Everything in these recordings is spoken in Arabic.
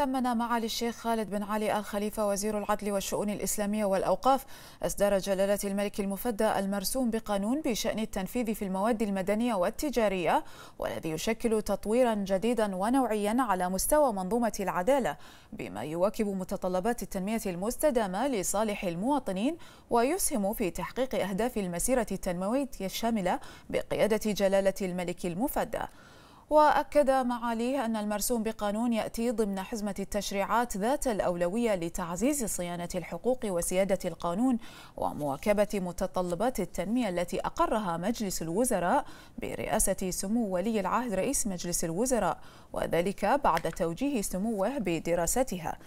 ثمن معالي الشيخ خالد بن علي آل خليفة وزير العدل والشؤون الإسلامية والأوقاف إصدار جلالة الملك المفدى المرسوم بقانون بشأن التنفيذ في المواد المدنية والتجارية والذي يشكل تطويرا جديدا ونوعيا على مستوى منظومة العدالة بما يواكب متطلبات التنمية المستدامة لصالح المواطنين ويسهم في تحقيق أهداف المسيرة التنموية الشاملة بقيادة جلالة الملك المفدى وأكد معاليه أن المرسوم بقانون يأتي ضمن حزمة التشريعات ذات الأولوية لتعزيز صيانة الحقوق وسيادة القانون ومواكبة متطلبات التنمية التي أقرها مجلس الوزراء برئاسة سمو ولي العهد رئيس مجلس الوزراء وذلك بعد توجيه سموه بدراستها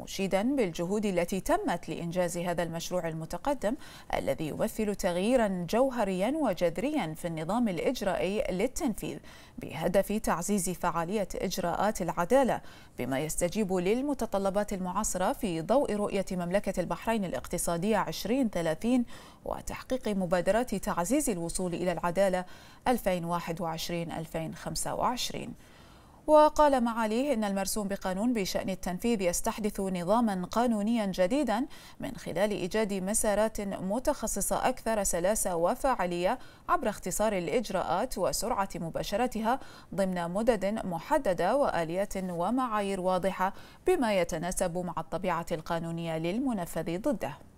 مشيدا بالجهود التي تمت لإنجاز هذا المشروع المتقدم الذي يمثل تغييرا جوهريا وجذريا في النظام الإجرائي للتنفيذ بهدف تعزيز فعالية إجراءات العدالة بما يستجيب للمتطلبات المعاصرة في ضوء رؤية مملكة البحرين الاقتصادية 2030 وتحقيق مبادرات تعزيز الوصول إلى العدالة 2021-2025 وقال معاليه إن المرسوم بقانون بشأن التنفيذ يستحدث نظاما قانونيا جديدا من خلال إيجاد مسارات متخصصة أكثر سلاسة وفاعلية عبر اختصار الإجراءات وسرعة مباشرتها ضمن مدد محددة وآليات ومعايير واضحة بما يتناسب مع الطبيعة القانونية للمنفذ ضده